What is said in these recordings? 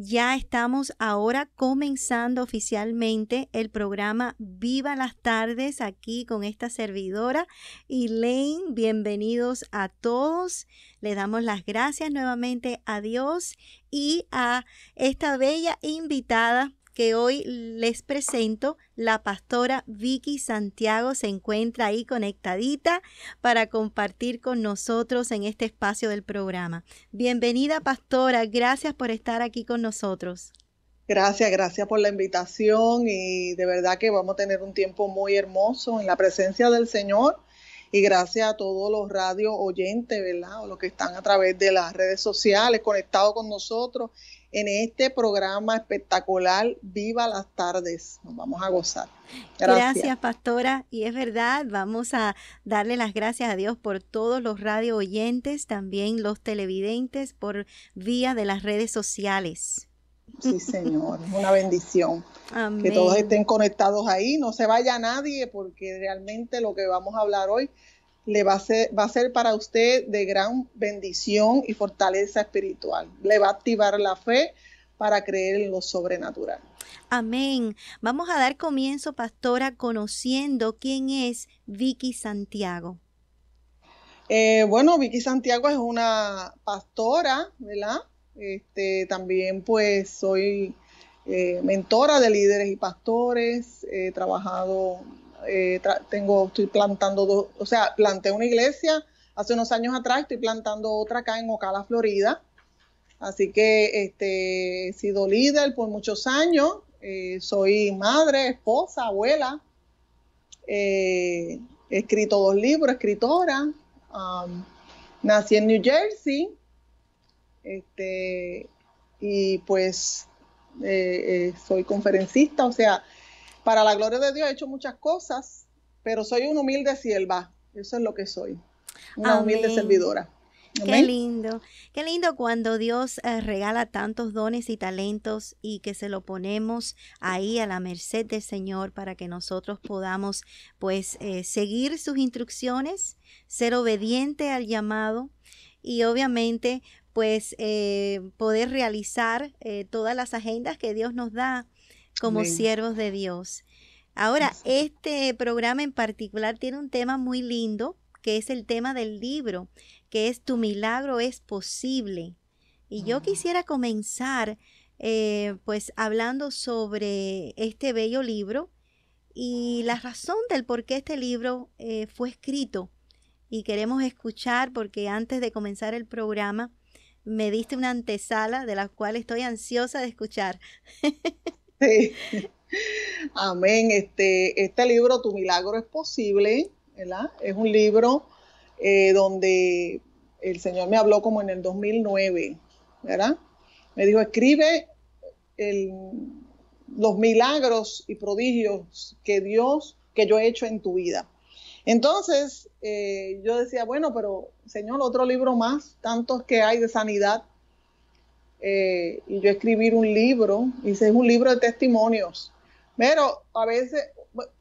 Ya estamos ahora comenzando oficialmente el programa Viva las tardes aquí con esta servidora. y Lane. bienvenidos a todos. Le damos las gracias nuevamente a Dios y a esta bella invitada que hoy les presento. La pastora Vicky Santiago se encuentra ahí conectadita para compartir con nosotros en este espacio del programa. Bienvenida, pastora. Gracias por estar aquí con nosotros. Gracias, gracias por la invitación y de verdad que vamos a tener un tiempo muy hermoso en la presencia del Señor y gracias a todos los radio oyentes, ¿verdad? O los que están a través de las redes sociales conectados con nosotros en este programa espectacular. Viva las tardes. Nos vamos a gozar. Gracias. pastora. Y es verdad, vamos a darle las gracias a Dios por todos los radio oyentes, también los televidentes por vía de las redes sociales. Sí, Señor, una bendición. Que todos estén conectados ahí, no se vaya nadie, porque realmente lo que vamos a hablar hoy le va a ser, va a ser para usted de gran bendición y fortaleza espiritual. Le va a activar la fe para creer en lo sobrenatural. Amén. Vamos a dar comienzo, pastora, conociendo quién es Vicky Santiago. Eh, bueno, Vicky Santiago es una pastora, ¿verdad? Este, también pues soy eh, mentora de líderes y pastores, he trabajado eh, tengo, estoy plantando, dos, o sea, planté una iglesia hace unos años atrás, estoy plantando otra acá en Ocala, Florida. Así que este, he sido líder por muchos años, eh, soy madre, esposa, abuela, eh, he escrito dos libros, escritora, um, nací en New Jersey, este, y pues soy conferencista, o sea, para la gloria de Dios he hecho muchas cosas, pero soy una humilde sierva. Eso es lo que soy, una humilde servidora. Qué lindo, qué lindo cuando Dios eh, regala tantos dones y talentos y que se lo ponemos ahí a la merced del Señor para que nosotros podamos pues eh, seguir sus instrucciones, ser obediente al llamado y obviamente pues eh, poder realizar todas las agendas que Dios nos da como siervos de Dios. Ahora, este programa en particular tiene un tema muy lindo, que es el tema del libro, que es Tu milagro es posible. Y yo ah. quisiera comenzar eh, pues hablando sobre este bello libro y la razón del por qué este libro eh, fue escrito. Y queremos escuchar, porque antes de comenzar el programa, me diste una antesala de la cual estoy ansiosa de escuchar. Amén. Este, este libro, Tu Milagro es Posible, ¿verdad? Es un libro eh, donde el Señor me habló como en el 2009, ¿verdad? Me dijo, escribe los milagros y prodigios que Dios, que yo he hecho en tu vida. Entonces, eh, yo decía, bueno, pero Señor, otro libro más, tantos que hay de sanidad, eh, y yo escribir un libro, y es un libro de testimonios. Pero a veces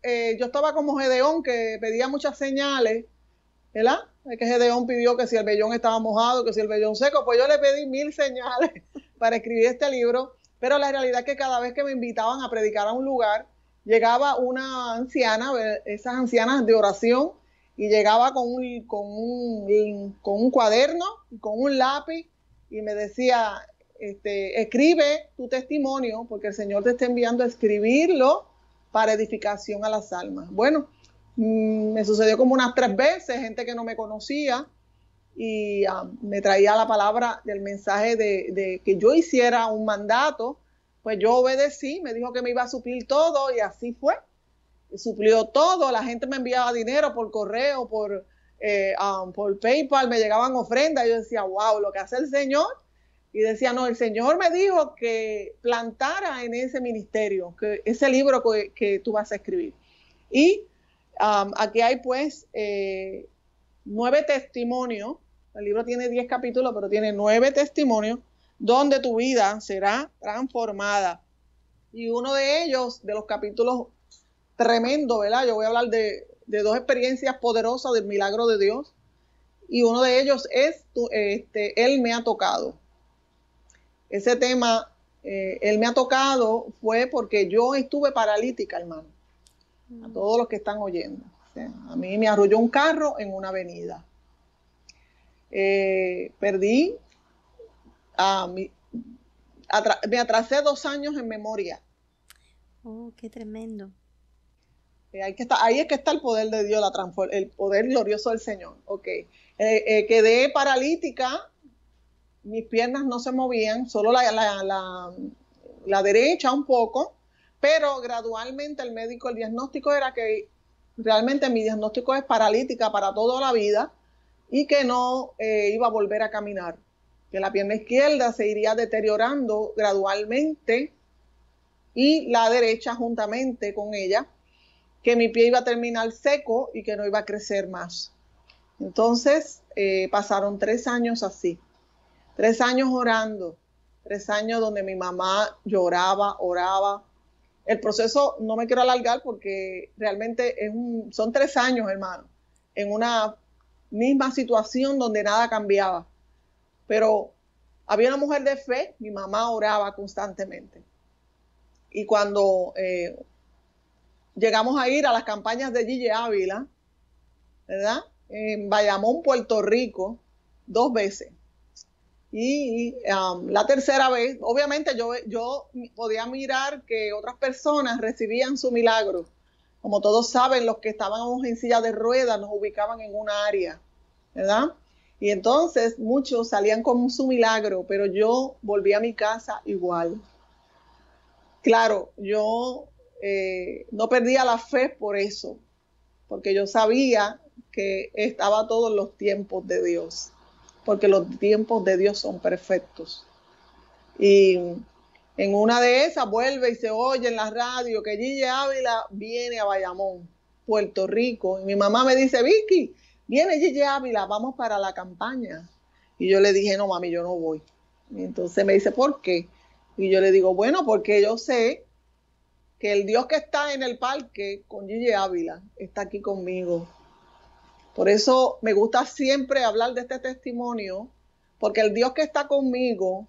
eh, yo estaba como Gedeón, que pedía muchas señales, ¿verdad? Es que Gedeón pidió que si el vellón estaba mojado, que si el vellón seco, pues yo le pedí mil señales para escribir este libro, pero la realidad es que cada vez que me invitaban a predicar a un lugar, llegaba una anciana, esas ancianas de oración, y llegaba con un, con un, con un cuaderno, con un lápiz, y me decía, este, escribe tu testimonio, porque el Señor te está enviando a escribirlo para edificación a las almas. Bueno, mm, me sucedió como unas tres veces, gente que no me conocía y um, me traía la palabra del mensaje de, que yo hiciera un mandato, pues yo obedecí, me dijo que me iba a suplir todo y así fue. suplió todo, la gente me enviaba dinero por correo, por, eh, um, por PayPal, me llegaban ofrendas, yo decía, wow, lo que hace el Señor y decía, no, el Señor me dijo que plantara en ese ministerio, que ese libro que, tú vas a escribir. Y um, aquí hay pues eh, nueve testimonios, el libro tiene diez capítulos, pero tiene nueve testimonios donde tu vida será transformada. Y uno de ellos, de los capítulos tremendo, ¿verdad? Yo voy a hablar de, dos experiencias poderosas del milagro de Dios. Y uno de ellos es, este, Él me ha tocado ese tema, eh, él me ha tocado, fue porque yo estuve paralítica, hermano. A mm. todos los que están oyendo. a mí me arrolló un carro en una avenida. Eh, perdí, a mi, me atrasé dos años en memoria. Oh, qué tremendo. Eh, ahí es que está el poder de Dios, la el poder glorioso del Señor. Ok. quedé paralítica mis piernas no se movían, solo la, derecha un poco, pero gradualmente el médico, el diagnóstico era que realmente mi diagnóstico es paralítica para toda la vida y que no eh, iba a volver a caminar, que la pierna izquierda se iría deteriorando gradualmente y la derecha juntamente con ella, que mi pie iba a terminar seco y que no iba a crecer más. Entonces eh, pasaron tres años así. Tres años orando, tres años donde mi mamá lloraba, oraba. El proceso no me quiero alargar porque realmente son tres años, hermano, en una misma situación donde nada cambiaba. Pero había una mujer de fe, mi mamá oraba constantemente. Y cuando eh, llegamos a ir a las campañas de Gille Ávila, ¿verdad? En Bayamón, Puerto Rico, dos veces. Y um, la tercera vez, obviamente yo, podía mirar que otras personas recibían su milagro. Como todos saben, los que estábamos en silla de ruedas nos ubicaban en un área, ¿verdad? Y entonces muchos salían con su milagro, pero yo volví a mi casa igual. Claro, yo eh, no perdía la fe por eso, porque yo sabía que estaba todos los tiempos de Dios porque los tiempos de Dios son perfectos. Y en una de esas vuelve y se oye en la radio que Gigi Ávila viene a Bayamón, Puerto Rico. Y mi mamá me dice, Vicky, viene Gigi Ávila, vamos para la campaña. Y yo le dije, no, mami, yo no voy. Y entonces me dice, ¿por qué? Y yo le digo, bueno, porque yo sé que el Dios que está en el parque con Gigi Ávila está aquí conmigo. Por eso me gusta siempre hablar de este testimonio, porque el Dios que está conmigo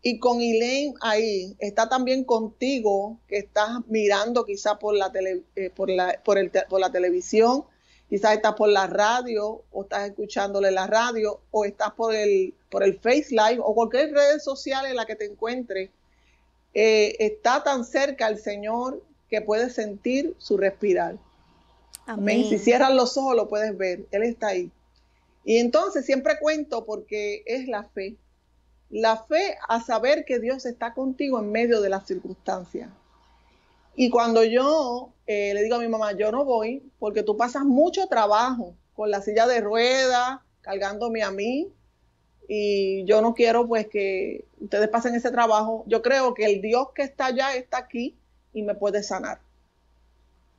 y con Elaine ahí está también contigo, que estás mirando quizás por la, eh, por la, televisión, quizás estás por la radio o estás escuchándole la radio o estás por el, por el Face Live o cualquier red social en la que te encuentres. Eh, está tan cerca al Señor que puedes sentir su respirar. Si cierras los ojos lo puedes ver, Él está ahí. Y entonces siempre cuento porque es la fe. La fe a saber que Dios está contigo en medio de las circunstancias. Y cuando yo eh, le digo a mi mamá, yo no voy porque tú pasas mucho trabajo con la silla de ruedas, cargándome a mí, y yo no quiero pues que ustedes pasen ese trabajo. Yo creo que el Dios que está allá está aquí y me puede sanar.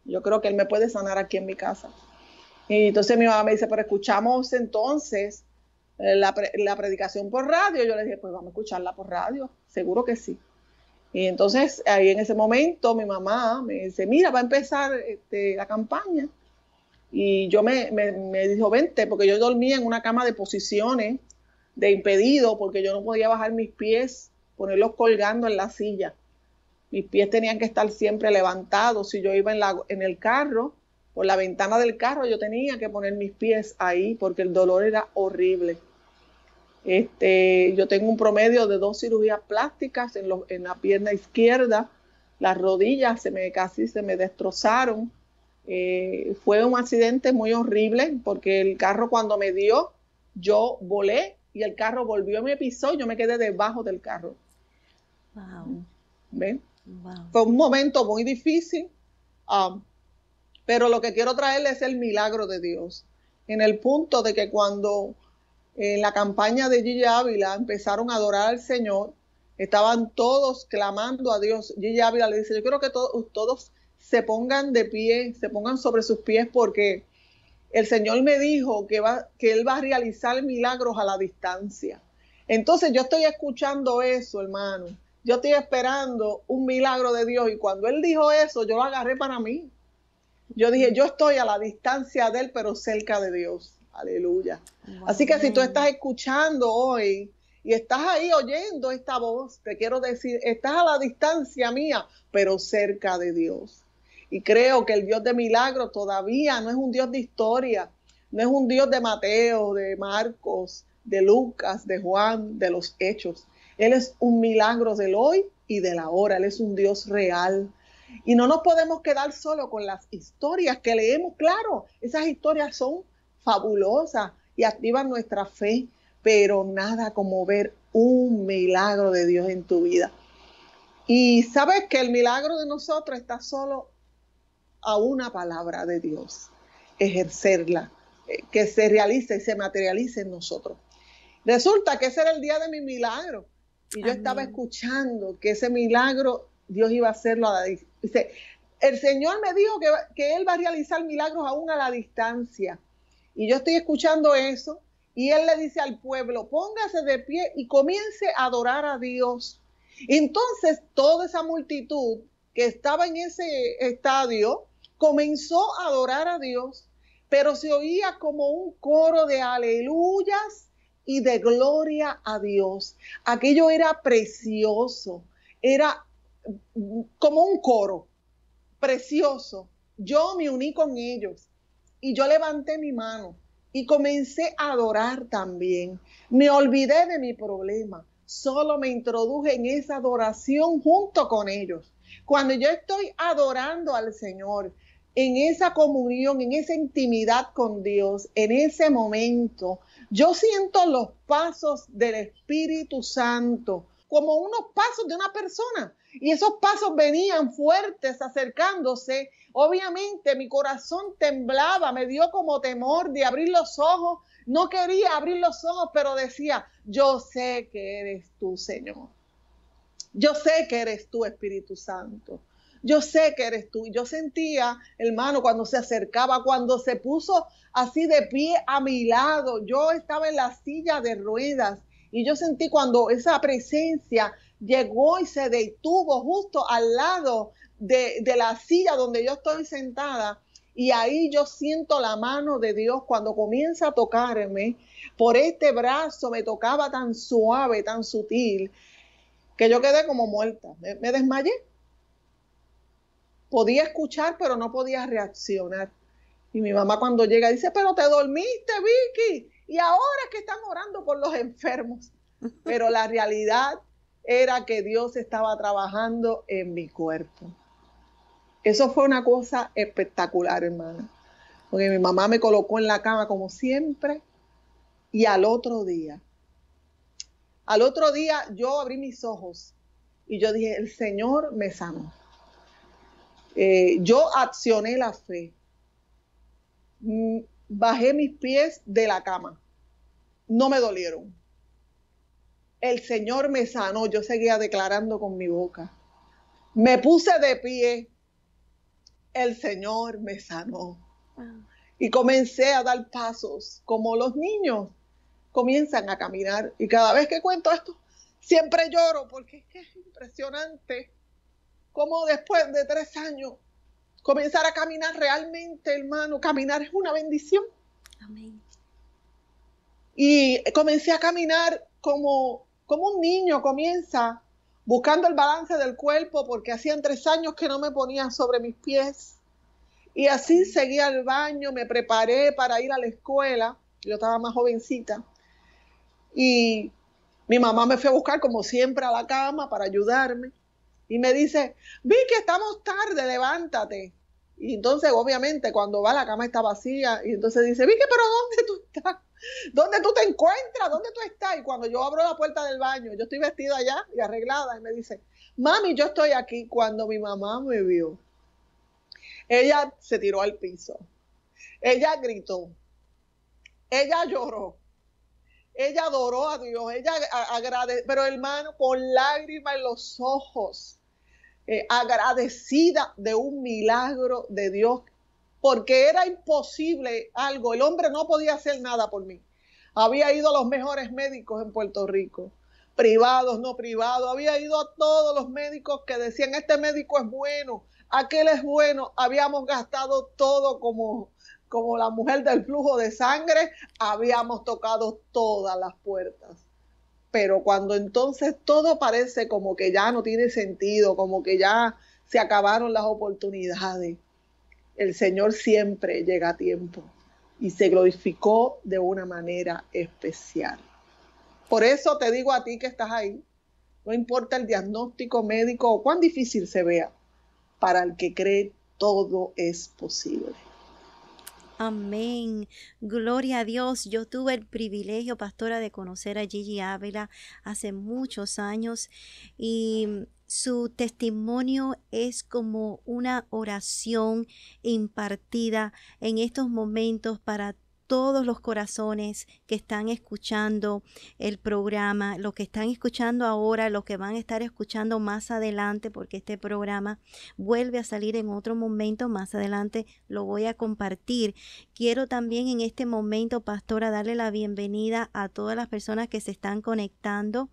Yo creo que él me puede sanar aquí en mi casa. Y entonces mi mamá me dice, pero escuchamos entonces eh, la, la predicación por radio. Yo le dije, pues vamos a escucharla por radio, seguro que sí. Y entonces ahí en ese momento mi mamá me dice, mira, va a empezar este, la campaña. Y yo me, me, me, dijo, vente, porque yo dormía en una cama de posiciones, de impedido, porque yo no podía bajar mis pies, ponerlos colgando en la silla mis pies tenían que estar siempre levantados. Si yo iba en, el carro, por la ventana del carro, yo tenía que poner mis pies ahí porque el dolor era horrible. Este, yo tengo un promedio de dos cirugías plásticas en, la pierna izquierda. Las rodillas se me, casi se me destrozaron. Eh, fue un accidente muy horrible porque el carro cuando me dio, yo volé y el carro volvió y me pisó. Yo me quedé debajo del carro. Wow. ¿Ven? Fue un momento muy difícil, um, pero lo que quiero traerle es el milagro de Dios, en el punto de que cuando en eh, la campaña de Gigi Ávila empezaron a adorar al Señor, estaban todos clamando a Dios. Gigi Ávila le dice, yo quiero que todos se pongan de pie, se pongan sobre sus pies porque el Señor me dijo que, va, que Él va a realizar milagros a la distancia. Entonces yo estoy escuchando eso, hermano. Yo estoy esperando un milagro de Dios y cuando él dijo eso, yo lo agarré para mí. Yo dije, yo estoy a la distancia de él, pero cerca de Dios. Aleluya. Así que si tú estás escuchando hoy y estás ahí oyendo esta voz, te quiero decir, estás a la distancia mía, pero cerca de Dios. Y creo que el Dios de milagro todavía no es un Dios de historia, no es un Dios de Mateo, de Marcos, de Lucas, de Juan, de los hechos. Él es un milagro del hoy y de la hora. Él es un Dios real. Y no nos podemos quedar solo con las historias que leemos. Claro, esas historias son fabulosas y activan nuestra fe, pero nada como ver un milagro de Dios en tu vida. Y sabes que el milagro de nosotros está solo a una palabra de Dios, ejercerla, eh, que se realice y se materialice en nosotros. Resulta que ese era el día de mi milagro. Y yo estaba escuchando que ese milagro Dios iba a hacerlo a la distancia. El Señor me dijo que, que, Él va a realizar milagros aún a la distancia. Y yo estoy escuchando eso. Y Él le dice al pueblo, póngase de pie y comience a adorar a Dios. Entonces toda esa multitud que estaba en ese estadio comenzó a adorar a Dios, pero se oía como un coro de aleluyas y de gloria a Dios. Aquello era precioso, era como un coro, precioso. Yo me uní con ellos y yo levanté mi mano y comencé a adorar también. Me olvidé de mi problema, solo me introduje en esa adoración junto con ellos. Cuando yo estoy adorando al Señor, en esa comunión, en esa intimidad con Dios, en ese momento, yo siento los pasos del Espíritu Santo como unos pasos de una persona. Y esos pasos venían fuertes acercándose. Obviamente mi corazón temblaba, me dio como temor de abrir los ojos. No quería abrir los ojos, pero decía, yo sé que eres tú, Señor. Yo sé que eres tú, Espíritu Santo yo sé que eres tú. Yo sentía, hermano, cuando se acercaba, cuando se puso así de pie a mi lado, yo estaba en la silla de ruedas y yo sentí cuando esa presencia llegó y se detuvo justo al lado de, la silla donde yo estoy sentada. Y ahí yo siento la mano de Dios cuando comienza a tocarme. Por este brazo me tocaba tan suave, tan sutil, que yo quedé como muerta. me desmayé podía escuchar, pero no podía reaccionar. Y mi mamá cuando llega dice, pero te dormiste, Vicky, y ahora que están orando por los enfermos. Pero la realidad era que Dios estaba trabajando en mi cuerpo. Eso fue una cosa espectacular, hermana. Porque mi mamá me colocó en la cama como siempre y al otro día, al otro día yo abrí mis ojos y yo dije, el Señor me sanó. Eh, yo accioné la fe. Mm, bajé mis pies de la cama. No me dolieron. El Señor me sanó. Yo seguía declarando con mi boca. Me puse de pie. El Señor me sanó. Ah. Y comencé a dar pasos como los niños comienzan a caminar. Y cada vez que cuento esto, siempre lloro porque es que es impresionante cómo después de tres años comenzar a caminar realmente, hermano. Caminar es una bendición. Amén. Y comencé a caminar como, como un niño comienza, buscando el balance del cuerpo, porque hacían tres años que no me ponían sobre mis pies. Y así seguí al baño, me preparé para ir a la escuela. Yo estaba más jovencita. Y mi mamá me fue a buscar, como siempre, a la cama para ayudarme y me dice, vi que estamos tarde, levántate. Y entonces, obviamente, cuando va la cama está vacía y entonces dice, Vicky, pero ¿dónde tú estás? ¿Dónde tú te encuentras? ¿Dónde tú estás? Y cuando yo abro la puerta del baño, yo estoy vestida allá y arreglada y me dice, mami, yo estoy aquí. Cuando mi mamá me vio, ella se tiró al piso, ella gritó, ella lloró, ella adoró a Dios, ella agradeció, pero hermano, con lágrimas en los ojos eh, agradecida de un milagro de Dios, porque era imposible algo, el hombre no podía hacer nada por mí. Había ido a los mejores médicos en Puerto Rico, privados, no privados, había ido a todos los médicos que decían, este médico es bueno, aquel es bueno, habíamos gastado todo como, como la mujer del flujo de sangre, habíamos tocado todas las puertas pero cuando entonces todo parece como que ya no tiene sentido, como que ya se acabaron las oportunidades, el Señor siempre llega a tiempo y se glorificó de una manera especial. Por eso te digo a ti que estás ahí, no importa el diagnóstico médico o cuán difícil se vea, para el que cree todo es posible. Amén. Gloria a Dios. Yo tuve el privilegio, pastora, de conocer a Gigi Ávila hace muchos años y su testimonio es como una oración impartida en estos momentos para todos los corazones que están escuchando el programa, los que están escuchando ahora, los que van a estar escuchando más adelante, porque este programa vuelve a salir en otro momento, más adelante lo voy a compartir. Quiero también en este momento, pastora, darle la bienvenida a todas las personas que se están conectando.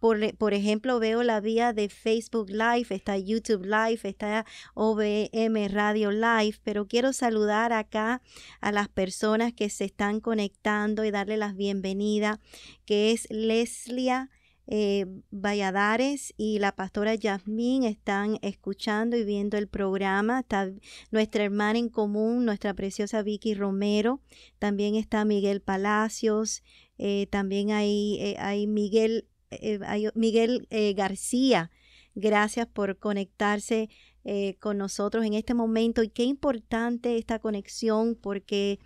por, ejemplo, veo la vía de Facebook Live, está YouTube Live, está OBM Radio Live, pero quiero saludar acá a las personas personas que se están conectando y darle las bienvenidas, que es Leslia eh, Valladares y la pastora Yasmín están escuchando y viendo el programa. Está nuestra hermana en común, nuestra preciosa Vicky Romero. También está Miguel Palacios. Eh, también hay, eh, hay Miguel, hay Miguel García. Gracias por conectarse eh, con nosotros en este momento y qué importante esta conexión porque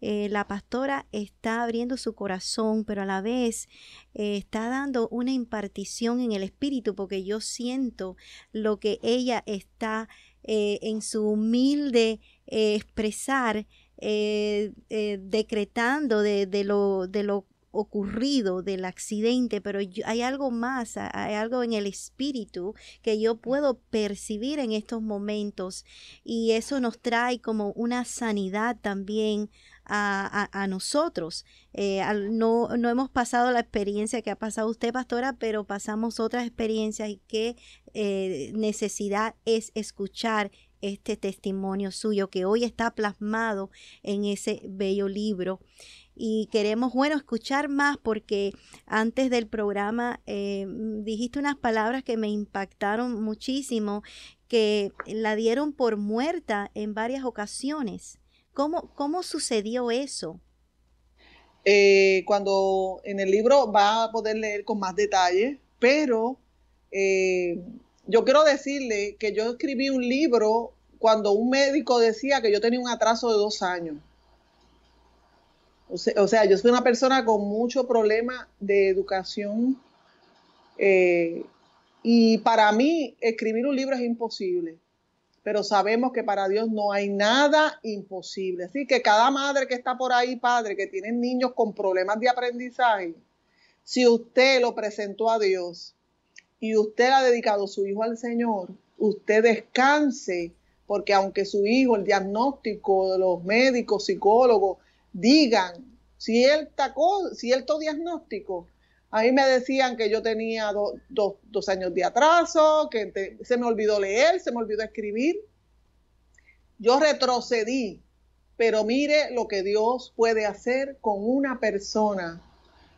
eh, la pastora está abriendo su corazón, pero a la vez eh, está dando una impartición en el espíritu porque yo siento lo que ella está en su humilde expresar. decretando de, de, lo, de lo ocurrido del accidente, pero hay algo más, hay algo en el espíritu que yo puedo percibir en estos momentos y eso nos trae como una sanidad también a, a, nosotros. Eh, no, no, hemos pasado la experiencia que ha pasado usted, pastora, pero pasamos otras experiencias y qué eh, necesidad es escuchar este testimonio suyo que hoy está plasmado en ese bello libro y queremos, bueno, escuchar más porque antes del programa eh, dijiste unas palabras que me impactaron muchísimo, que la dieron por muerta en varias ocasiones. ¿Cómo, cómo sucedió eso? Eh, cuando en el libro va a poder leer con más detalle, pero eh, yo quiero decirle que yo escribí un libro cuando un médico decía que yo tenía un atraso de dos años. O sea, yo soy una persona con mucho problema de educación eh, y para mí escribir un libro es imposible, pero sabemos que para Dios no hay nada imposible. Así que cada madre que está por ahí, padre, que tiene niños con problemas de aprendizaje, si usted lo presentó a Dios y usted ha dedicado su hijo al Señor, usted descanse, porque aunque su hijo, el diagnóstico de los médicos, psicólogos, digan si cierto diagnóstico. ahí me decían que yo tenía dos años de atraso, que se me olvidó leer, se me olvidó escribir. Yo retrocedí, pero mire lo que Dios puede hacer con una persona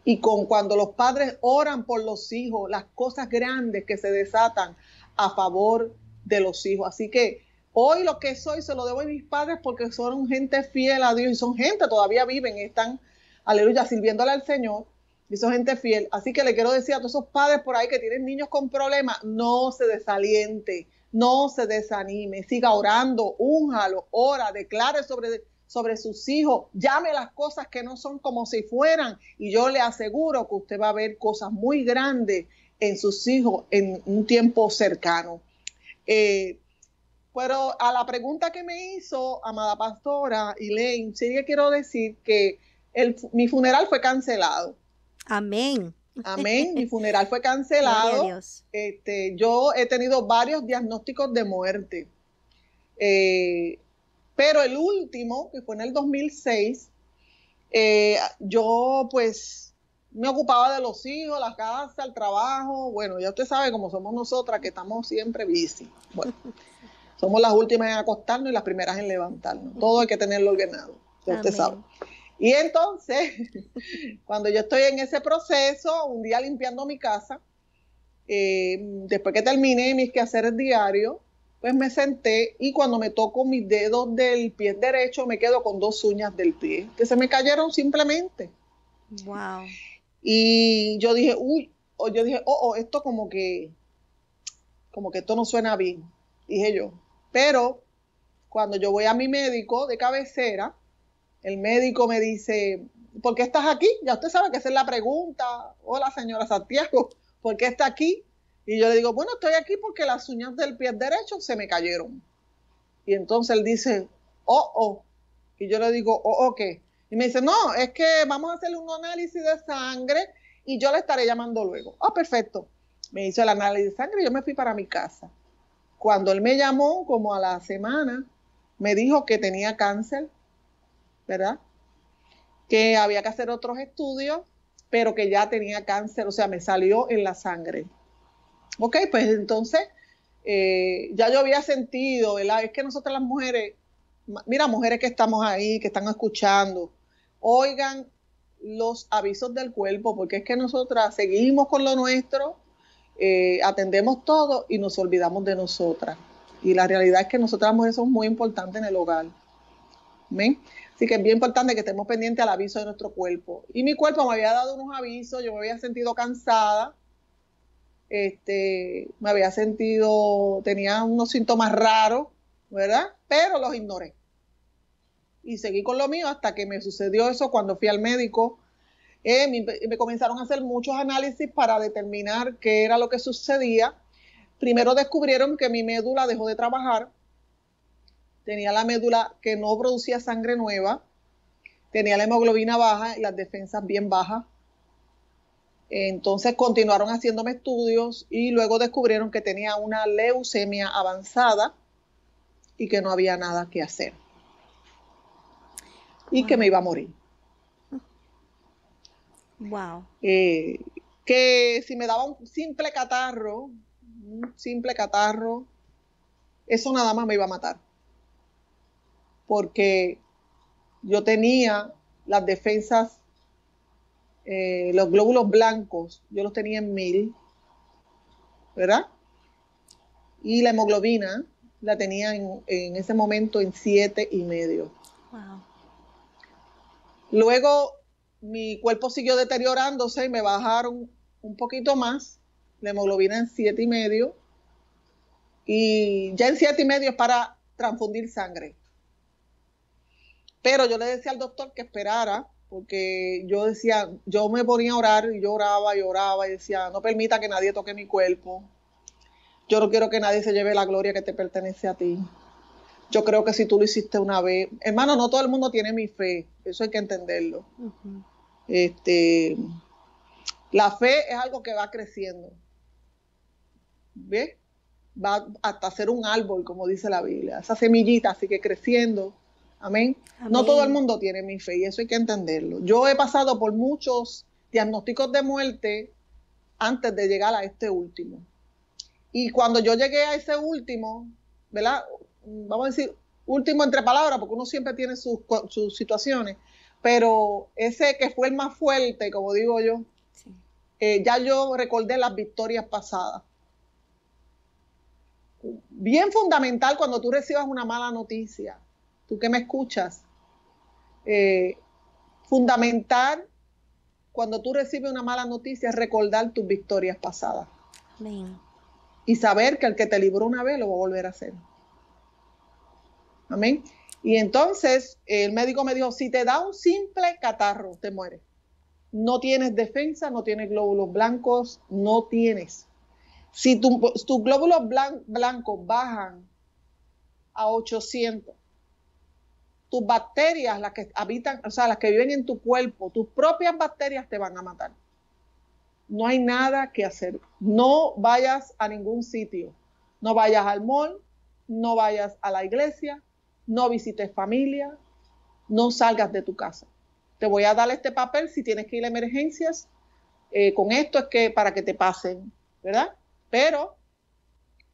y con cuando los padres oran por los hijos, las cosas grandes que se desatan a favor de los hijos. Así que Hoy lo que soy se lo debo a mis padres porque son gente fiel a Dios y son gente, todavía viven y están, aleluya, sirviéndole al Señor y son gente fiel. Así que le quiero decir a todos esos padres por ahí que tienen niños con problemas, no se desaliente, no se desanime, siga orando, únjalo, ora, declare sobre, sobre sus hijos, llame las cosas que no son como si fueran y yo le aseguro que usted va a ver cosas muy grandes en sus hijos en un tiempo cercano. Eh, pero a la pregunta que me hizo Amada Pastora y Lane, sí que quiero decir que mi funeral fue cancelado. Amén. Amén. Mi funeral fue cancelado. Dios. Este, yo he tenido varios diagnósticos de muerte. Eh, pero el último, que fue en el 2006, eh, yo pues me ocupaba de los hijos, la casa, el trabajo. Bueno, ya usted sabe cómo somos nosotras, que estamos siempre bici. Bueno, Somos las últimas en acostarnos y las primeras en levantarnos. Todo hay que tenerlo ordenado, sabe. Y entonces, cuando yo estoy en ese proceso, un día limpiando mi casa, eh, después que terminé mis quehaceres diarios, pues me senté y cuando me toco mis dedos del pie derecho, me quedo con dos uñas del pie, que se me cayeron simplemente. Wow. Y yo dije, uy, o yo dije, oh, oh, esto como que, como que esto no suena bien, dije yo. Pero cuando yo voy a mi médico de cabecera, el médico me dice, ¿por qué estás aquí? Ya usted sabe que esa es la pregunta. Hola, señora Santiago, ¿por qué está aquí? Y yo le digo, bueno, estoy aquí porque las uñas del pie derecho se me cayeron. Y entonces él dice, oh, oh. Y yo le digo, oh, ok. Oh, y me dice, no, es que vamos a hacerle un análisis de sangre y yo le estaré llamando luego. Ah, perfecto. Me hizo el análisis de sangre y yo me fui para mi casa. Cuando él me llamó, como a la semana, me dijo que tenía cáncer, ¿verdad? Que había que hacer otros estudios, pero que ya tenía cáncer, o sea, me salió en la sangre. Ok, pues entonces eh, ya yo había sentido, ¿verdad? Es que nosotras las mujeres, mira, mujeres que estamos ahí, que están escuchando, oigan los avisos del cuerpo, porque es que nosotras seguimos con lo nuestro eh, atendemos todo y nos olvidamos de nosotras. Y la realidad es que nosotras mujeres somos muy importantes en el hogar. Así que es bien importante que estemos pendientes al aviso de nuestro cuerpo. Y mi cuerpo me había dado unos avisos, yo me había sentido cansada, este, me había sentido, tenía unos síntomas raros, ¿verdad? Pero los ignoré. Y seguí con lo mío hasta que me sucedió eso cuando fui al médico eh, me, comenzaron a hacer muchos análisis para determinar qué era lo que sucedía. Primero descubrieron que mi médula dejó de trabajar, tenía la médula que no producía sangre nueva, tenía la hemoglobina baja y las defensas bien bajas. Entonces continuaron haciéndome estudios y luego descubrieron que tenía una leucemia avanzada y que no había nada que hacer y que me iba a morir. Wow. Eh, que si me daba un simple catarro, un simple catarro, eso nada más me iba a matar. Porque yo tenía las defensas, eh, los glóbulos blancos, yo los tenía en mil, ¿verdad? Y la hemoglobina la tenía en, en ese momento en siete y medio. Wow. Luego mi cuerpo siguió deteriorándose y me bajaron un poquito más, la hemoglobina en siete y medio, y ya en siete y medio es para transfundir sangre. Pero yo le decía al doctor que esperara, porque yo decía, yo me ponía a orar y yo oraba y oraba y decía, no permita que nadie toque mi cuerpo, yo no quiero que nadie se lleve la gloria que te pertenece a ti. Yo creo que si tú lo hiciste una vez, hermano, no todo el mundo tiene mi fe, eso hay que entenderlo. Este, la fe es algo que va creciendo. ¿Ves? Va hasta ser un árbol, como dice la Biblia. Esa semillita sigue creciendo. Amén. No todo el mundo tiene mi fe y eso hay que entenderlo. Yo he pasado por muchos diagnósticos de muerte antes de llegar a este último. Y cuando yo llegué a ese último, ¿verdad? vamos a decir, último entre palabras, porque uno siempre tiene sus, situaciones, pero ese que fue el más fuerte, como digo yo, eh, ya yo recordé las victorias pasadas. Bien fundamental cuando tú recibas una mala noticia, tú que me escuchas, eh, fundamental cuando tú recibes una mala noticia es recordar tus victorias pasadas. Y saber que el que te libró una vez lo va a volver a hacer. Amén. Y entonces el médico me dijo, si te da un simple catarro, te mueres. No tienes defensa, no tienes glóbulos blancos, no tienes. Si tus glóbulos blancos bajan a 800, tus bacterias, las que habitan, o sea, las que viven en tu cuerpo, tus propias bacterias te van a matar. No hay nada que hacer. No vayas a ningún sitio. No vayas al mall, no vayas a la iglesia, no visites familia, no salgas de tu casa. Te voy a dar este papel si tienes que ir a emergencias. Eh, con esto es que para que te pasen, ¿verdad? Pero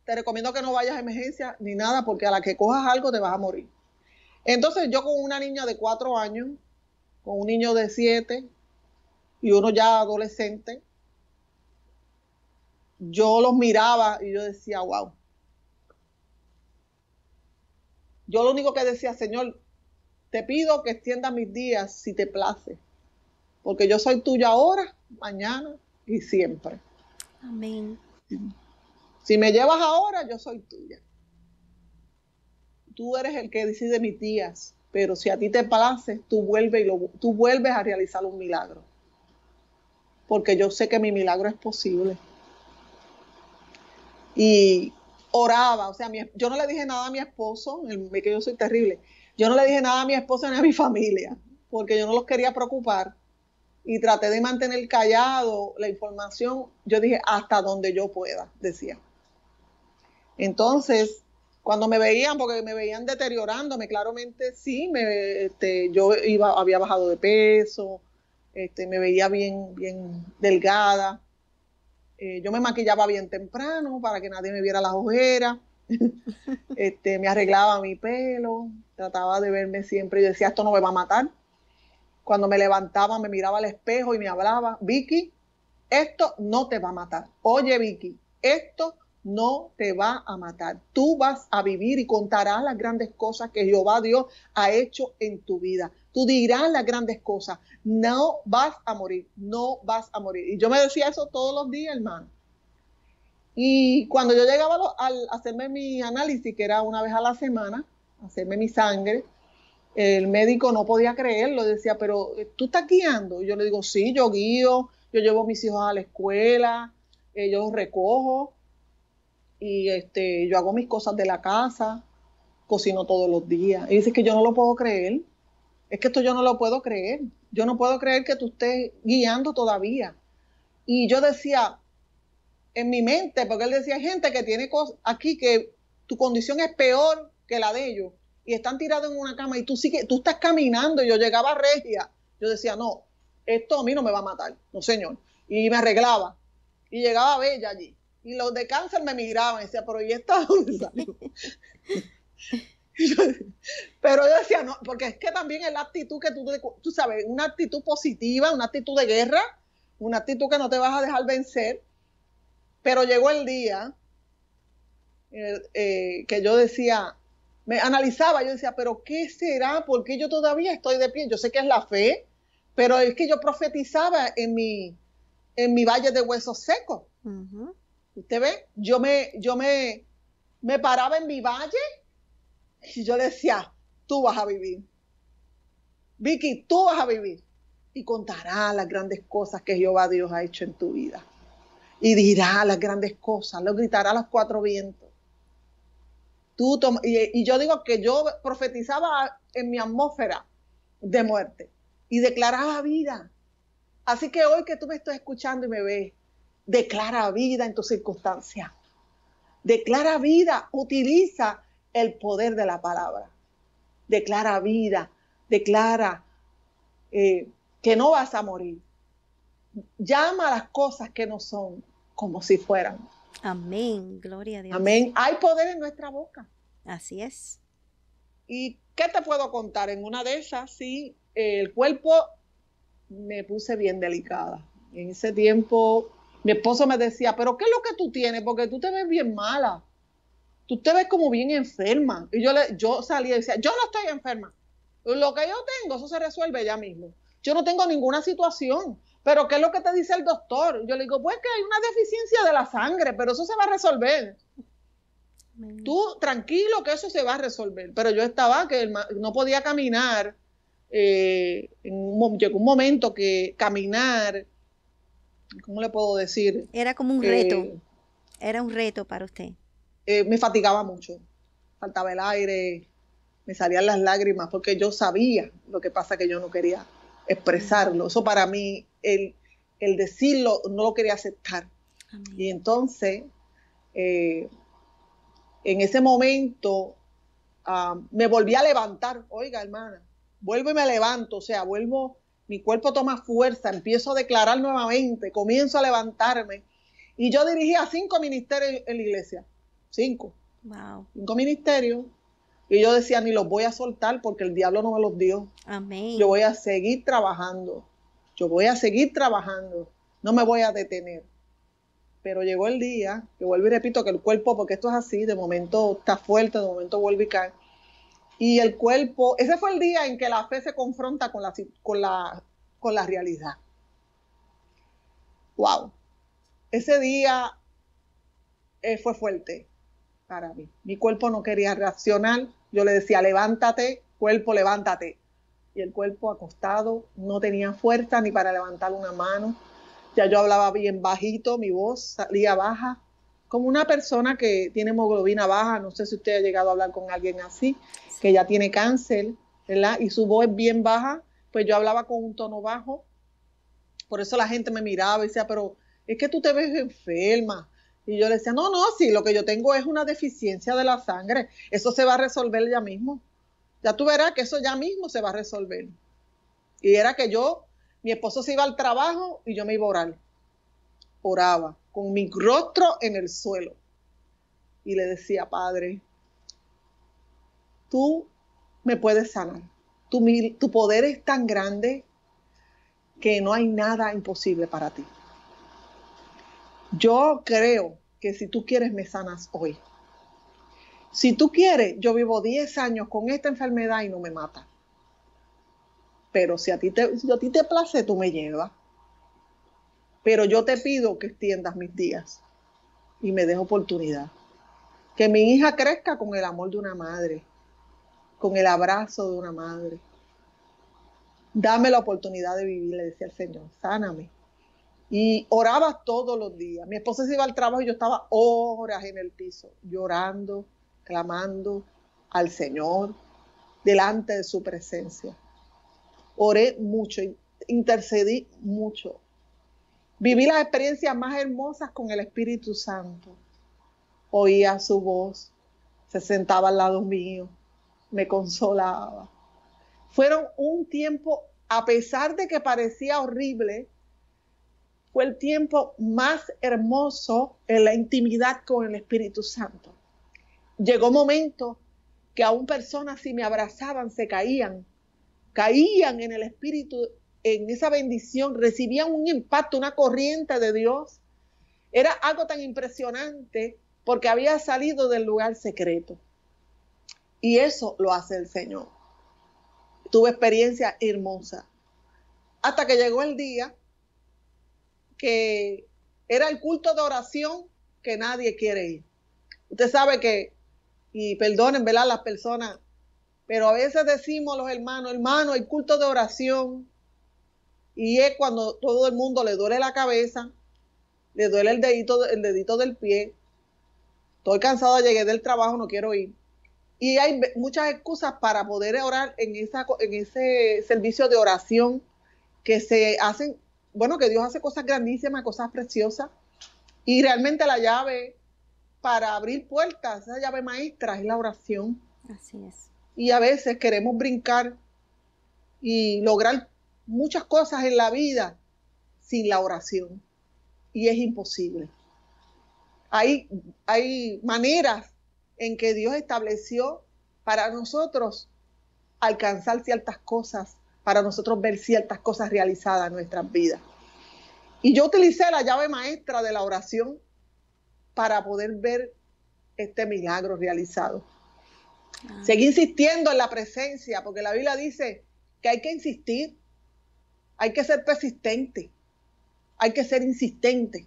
te recomiendo que no vayas a emergencias ni nada porque a la que cojas algo te vas a morir. Entonces yo con una niña de cuatro años, con un niño de siete y uno ya adolescente, yo los miraba y yo decía, wow, Yo lo único que decía, Señor, te pido que extienda mis días si te place, porque yo soy tuya ahora, mañana y siempre. Amén. Si me llevas ahora, yo soy tuya. Tú eres el que decide mis días, pero si a ti te place, tú vuelves, y tú vuelves a realizar un milagro. Porque yo sé que mi milagro es posible. Y oraba, o sea, yo no le dije nada a mi esposo, que yo soy terrible, yo no le dije nada a mi esposo ni a mi familia, porque yo no los quería preocupar y traté de mantener callado la información, yo dije hasta donde yo pueda, decía. Entonces, cuando me veían, porque me veían deteriorándome, claramente sí, me, este, yo iba, había bajado de peso, este, me veía bien, bien delgada, eh, yo me maquillaba bien temprano para que nadie me viera las ojeras. Este, me arreglaba mi pelo, trataba de verme siempre. y decía, esto no me va a matar. Cuando me levantaba, me miraba al espejo y me hablaba, Vicky, esto no te va a matar. Oye, Vicky, esto no te va a matar. Tú vas a vivir y contarás las grandes cosas que Jehová Dios ha hecho en tu vida. Tú dirás las grandes cosas. No vas a morir, no vas a morir. Y yo me decía eso todos los días, hermano. Y cuando yo llegaba al hacerme mi análisis, que era una vez a la semana, hacerme mi sangre, el médico no podía creerlo, decía, pero eh, tú estás guiando. Y yo le digo, sí, yo guío, yo llevo a mis hijos a la escuela, ellos yo recojo y este, yo hago mis cosas de la casa, cocino todos los días. Y dice que yo no lo puedo creer. Es que esto yo no lo puedo creer. Yo no puedo creer que tú estés guiando todavía. Y yo decía, en mi mente, porque él decía, hay gente que tiene cosas aquí que tu condición es peor que la de ellos. Y están tirados en una cama y tú sigues, tú estás caminando. Y yo llegaba a Regia. Yo decía, no, esto a mí no me va a matar. No, señor. Y me arreglaba. Y llegaba Bella allí y los de cáncer me miraban y decían, pero ¿y estaba, dónde pero yo decía, no, porque es que también es la actitud que tú, tú sabes, una actitud positiva, una actitud de guerra, una actitud que no te vas a dejar vencer. Pero llegó el día eh, eh, que yo decía, me analizaba, yo decía, pero ¿qué será? Porque yo todavía estoy de pie? Yo sé que es la fe, pero es que yo profetizaba en mi, en mi valle de huesos secos. Usted ve, yo me, yo me, me paraba en mi valle y yo le decía, tú vas a vivir. Vicky, tú vas a vivir. Y contará las grandes cosas que Jehová Dios ha hecho en tu vida. Y dirá las grandes cosas, lo gritará a los cuatro vientos. Tú y, y yo digo que yo profetizaba en mi atmósfera de muerte y declaraba vida. Así que hoy que tú me estás escuchando y me ves, Declara vida en tus circunstancias. Declara vida, utiliza el poder de la palabra. Declara vida, declara eh, que no vas a morir. Llama a las cosas que no son como si fueran. Amén, gloria a Dios. Amén. Hay poder en nuestra boca. Así es. ¿Y qué te puedo contar? En una de esas, sí, el cuerpo me puse bien delicada. En ese tiempo mi esposo me decía, pero ¿qué es lo que tú tienes? Porque tú te ves bien mala. Tú te ves como bien enferma. Y yo, le, yo salía y decía, yo no estoy enferma. Lo que yo tengo, eso se resuelve ya mismo. Yo no tengo ninguna situación. Pero ¿qué es lo que te dice el doctor? Yo le digo, pues que hay una deficiencia de la sangre, pero eso se va a resolver. Tú tranquilo que eso se va a resolver. Pero yo estaba que no podía caminar. Eh, en llegó un momento que caminar ¿cómo le puedo decir? Era como un reto, eh, era un reto para usted. Eh, me fatigaba mucho, faltaba el aire, me salían las lágrimas, porque yo sabía lo que pasa que yo no quería expresarlo. Eso para mí, el, decirlo, no lo quería aceptar. Y entonces, eh, en ese momento, ah, me volví a levantar, oiga hermana, vuelvo y me levanto, o sea, vuelvo mi cuerpo toma fuerza, empiezo a declarar nuevamente, comienzo a levantarme. Y yo dirigía cinco ministerios en la iglesia, cinco. Wow. Cinco ministerios. Y yo decía, ni los voy a soltar porque el diablo no me los dio. Amén. Yo voy a seguir trabajando. Yo voy a seguir trabajando. No me voy a detener. Pero llegó el día, que vuelvo y repito que el cuerpo, porque esto es así, de momento está fuerte, de momento vuelve y cae y el cuerpo. Ese fue el día en que la fe se confronta con la, con la, con la realidad. ¡Wow! Ese día eh, fue fuerte para mí. Mi cuerpo no quería reaccionar. Yo le decía, levántate, cuerpo, levántate. Y el cuerpo acostado no tenía fuerza ni para levantar una mano. Ya yo hablaba bien bajito, mi voz salía baja como una persona que tiene hemoglobina baja, no sé si usted ha llegado a hablar con alguien así, que ya tiene cáncer, ¿verdad? Y su voz es bien baja, pues yo hablaba con un tono bajo, por eso la gente me miraba y decía, pero es que tú te ves enferma. Y yo le decía, no, no, sí, lo que yo tengo es una deficiencia de la sangre, eso se va a resolver ya mismo. Ya tú verás que eso ya mismo se va a resolver. Y era que yo, mi esposo se iba al trabajo y yo me iba a oraba con mi rostro en el suelo y le decía, Padre, tú me puedes sanar. Tu, poder es tan grande que no hay nada imposible para ti. Yo creo que si tú quieres me sanas hoy. Si tú quieres, yo vivo 10 años con esta enfermedad y no me mata. Pero si a ti te, si a ti te place, tú me llevas. Pero yo te pido que extiendas mis días y me des oportunidad. Que mi hija crezca con el amor de una madre, con el abrazo de una madre. Dame la oportunidad de vivir, le decía el Señor, sáname. Y oraba todos los días. Mi esposa se iba al trabajo y yo estaba horas en el piso, llorando, clamando al Señor, delante de su presencia. Oré mucho, intercedí mucho, Viví las experiencias más hermosas con el Espíritu Santo. Oía su voz, se sentaba al lado mío, me consolaba. Fueron un tiempo, a pesar de que parecía horrible, fue el tiempo más hermoso en la intimidad con el Espíritu Santo. Llegó momento que aún personas si me abrazaban se caían, caían en el Espíritu en esa bendición, recibían un impacto, una corriente de Dios. Era algo tan impresionante porque había salido del lugar secreto. Y eso lo hace el Señor. Tuve experiencia hermosa. Hasta que llegó el día que era el culto de oración que nadie quiere ir. Usted sabe que, y perdonen, ¿verdad? Las personas, pero a veces decimos los hermanos, hermano, el culto de oración, y es cuando todo el mundo le duele la cabeza, le duele el dedito, dedito del pie, estoy cansado, llegué del trabajo, no quiero ir. Y hay muchas excusas para poder orar en, esa, en ese servicio de oración que se hacen, bueno, que Dios hace cosas grandísimas, cosas preciosas. Y realmente la llave para abrir puertas, esa llave maestra es la oración. Así es. Y a veces queremos brincar y lograr muchas cosas en la vida sin la oración y es imposible. Hay, hay maneras en que Dios estableció para nosotros alcanzar ciertas cosas, para nosotros ver ciertas cosas realizadas en nuestras vidas. Y yo utilicé la llave maestra de la oración para poder ver este milagro realizado. Ah. Seguí insistiendo en la presencia, porque la Biblia dice que hay que insistir, hay que ser persistente, hay que ser insistente.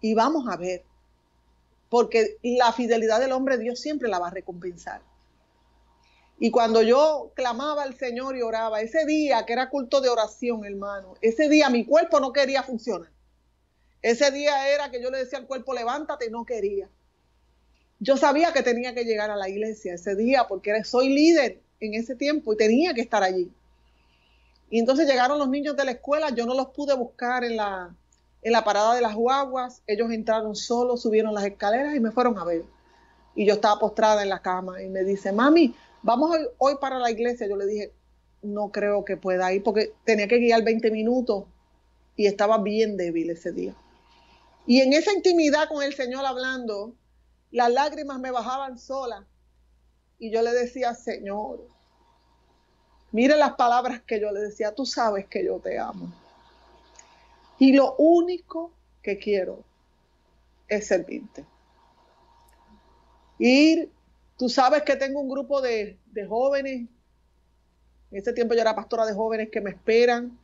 Y vamos a ver, porque la fidelidad del hombre Dios siempre la va a recompensar. Y cuando yo clamaba al Señor y oraba, ese día que era culto de oración, hermano, ese día mi cuerpo no quería funcionar. Ese día era que yo le decía al cuerpo, levántate, no quería. Yo sabía que tenía que llegar a la iglesia ese día porque soy líder en ese tiempo y tenía que estar allí. Y entonces llegaron los niños de la escuela, yo no los pude buscar en la, en la parada de las guaguas, ellos entraron solos, subieron las escaleras y me fueron a ver. Y yo estaba postrada en la cama y me dice, mami, vamos hoy, hoy para la iglesia. Yo le dije, no creo que pueda ir porque tenía que guiar 20 minutos y estaba bien débil ese día. Y en esa intimidad con el Señor hablando, las lágrimas me bajaban solas. Y yo le decía, Señor, Mire las palabras que yo le decía, tú sabes que yo te amo. Y lo único que quiero es servirte. Y tú sabes que tengo un grupo de, jóvenes, en ese tiempo yo era pastora de jóvenes que me esperan.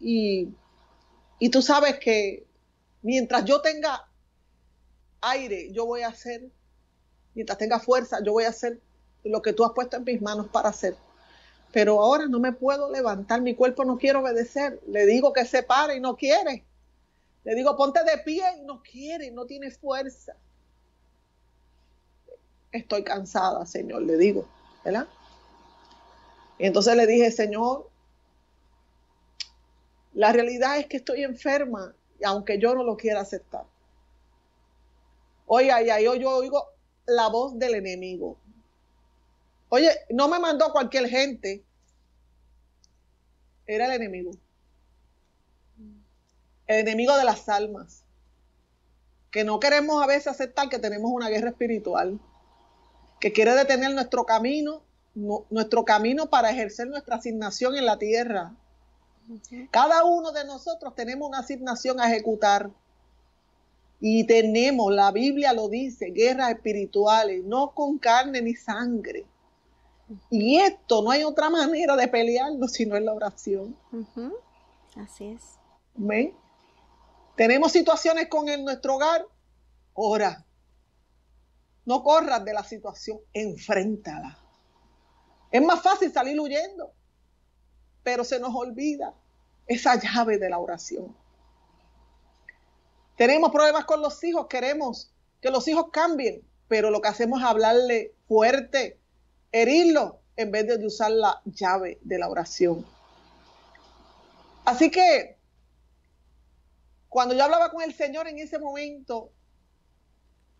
Y, y tú sabes que mientras yo tenga aire, yo voy a hacer, mientras tenga fuerza, yo voy a hacer lo que tú has puesto en mis manos para hacer pero ahora no me puedo levantar, mi cuerpo no quiere obedecer. Le digo que se pare y no quiere. Le digo, ponte de pie y no quiere, no tiene fuerza. Estoy cansada, Señor, le digo, ¿verdad? Y entonces le dije, Señor, la realidad es que estoy enferma, aunque yo no lo quiera aceptar. Oye, ay ahí yo oigo la voz del enemigo. Oye, no me mandó cualquier gente era el enemigo. El enemigo de las almas. Que no queremos a veces aceptar que tenemos una guerra espiritual. Que quiere detener nuestro camino, nuestro camino para ejercer nuestra asignación en la tierra. Cada uno de nosotros tenemos una asignación a ejecutar. Y tenemos, la Biblia lo dice, guerras espirituales, no con carne ni sangre, y esto no hay otra manera de pelearlo sino en la oración. Así es. ¿Ven? Tenemos situaciones con el, nuestro hogar, ora. No corras de la situación, enfréntala. Es más fácil salir huyendo, pero se nos olvida esa llave de la oración. Tenemos problemas con los hijos, queremos que los hijos cambien, pero lo que hacemos es hablarle fuerte, herirlo en vez de usar la llave de la oración. Así que cuando yo hablaba con el Señor en ese momento,